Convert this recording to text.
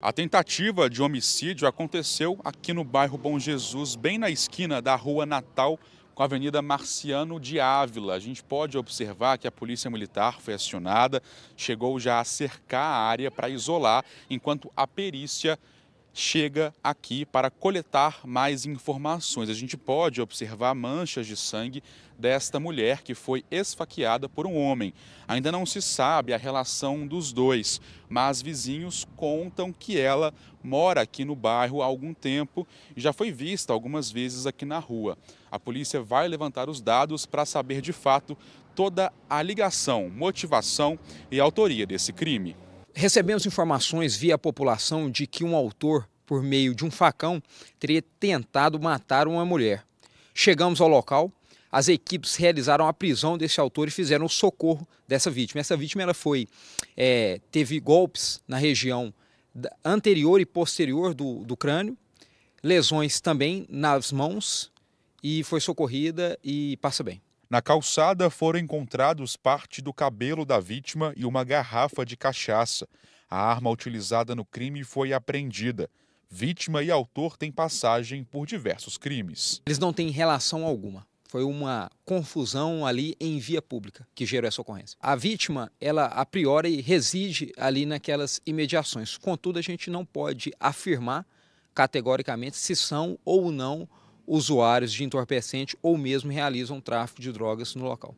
A tentativa de homicídio aconteceu aqui no bairro Bom Jesus, bem na esquina da Rua Natal com a Avenida Marciano de Ávila. A gente pode observar que a Polícia Militar foi acionada, chegou já a cercar a área para isolar, enquanto a perícia chega aqui para coletar mais informações. A gente pode observar manchas de sangue desta mulher que foi esfaqueada por um homem. Ainda não se sabe a relação dos dois, mas vizinhos contam que ela mora aqui no bairro há algum tempo e já foi vista algumas vezes aqui na rua. A polícia vai levantar os dados para saber de fato toda a ligação, motivação e autoria desse crime. Recebemos informações via população de que um autor, por meio de um facão, teria tentado matar uma mulher. Chegamos ao local, as equipes realizaram a prisão desse autor e fizeram o socorro dessa vítima. Essa vítima ela foi é, teve golpes na região anterior e posterior do, do crânio, lesões também nas mãos e foi socorrida e passa bem. Na calçada foram encontrados parte do cabelo da vítima e uma garrafa de cachaça. A arma utilizada no crime foi apreendida. Vítima e autor têm passagem por diversos crimes. Eles não têm relação alguma. Foi uma confusão ali em via pública que gerou essa ocorrência. A vítima, ela a priori reside ali naquelas imediações. Contudo, a gente não pode afirmar categoricamente se são ou não usuários de entorpecente ou mesmo realizam tráfico de drogas no local.